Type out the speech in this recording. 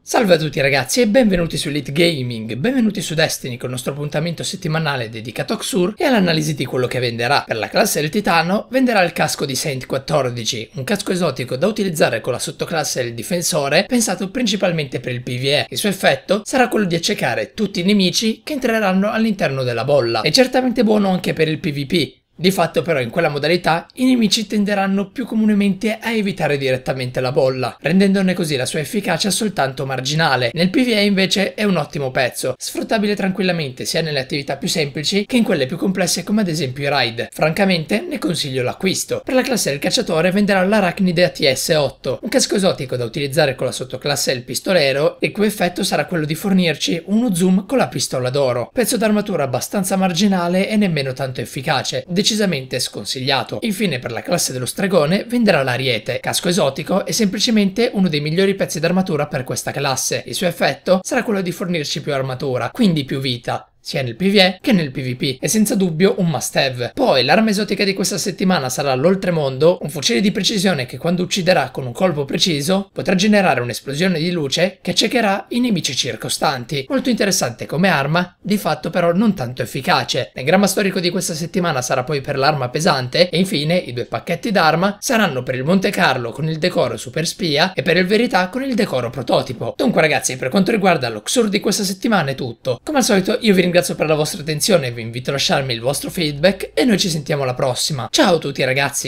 Salve a tutti ragazzi e benvenuti su Elite Gaming, benvenuti su Destiny con il nostro appuntamento settimanale dedicato a Xur e all'analisi di quello che venderà. Per la classe del Titano venderà il casco di Saint 14, un casco esotico da utilizzare con la sottoclasse del Difensore pensato principalmente per il PvE. Il suo effetto sarà quello di accecare tutti i nemici che entreranno all'interno della bolla. È certamente buono anche per il PvP, di fatto però in quella modalità i nemici tenderanno più comunemente a evitare direttamente la bolla, rendendone così la sua efficacia soltanto marginale. Nel PvE invece è un ottimo pezzo, sfruttabile tranquillamente sia nelle attività più semplici che in quelle più complesse come ad esempio i raid. Francamente ne consiglio l'acquisto. Per la classe del cacciatore venderà l'arachnide ATS-8, un casco esotico da utilizzare con la sottoclasse del pistolero, il cui effetto sarà quello di fornirci uno zoom con la pistola d'oro. Pezzo d'armatura abbastanza marginale e nemmeno tanto efficace, decisamente sconsigliato. Infine per la classe dello stregone venderà l'ariete, casco esotico e semplicemente uno dei migliori pezzi d'armatura per questa classe. Il suo effetto sarà quello di fornirci più armatura, quindi più vita, sia nel PvE che nel PvP, è senza dubbio un must have. Poi l'arma esotica di questa settimana sarà l'oltremondo, un fucile di precisione che quando ucciderà con un colpo preciso potrà generare un'esplosione di luce che accecherà i nemici circostanti. Molto interessante come arma, di fatto però non tanto efficace. Nel gramma storico di questa settimana sarà poi per l'arma pesante e infine i due pacchetti d'arma saranno per il Monte Carlo con il decoro super spia e per il Verità con il decoro prototipo. Dunque ragazzi, per quanto riguarda l'Oxur di questa settimana è tutto. Come al solito io vi ringrazio ringrazio per la vostra attenzione, vi invito a lasciarmi il vostro feedback e noi ci sentiamo alla prossima. Ciao a tutti ragazzi!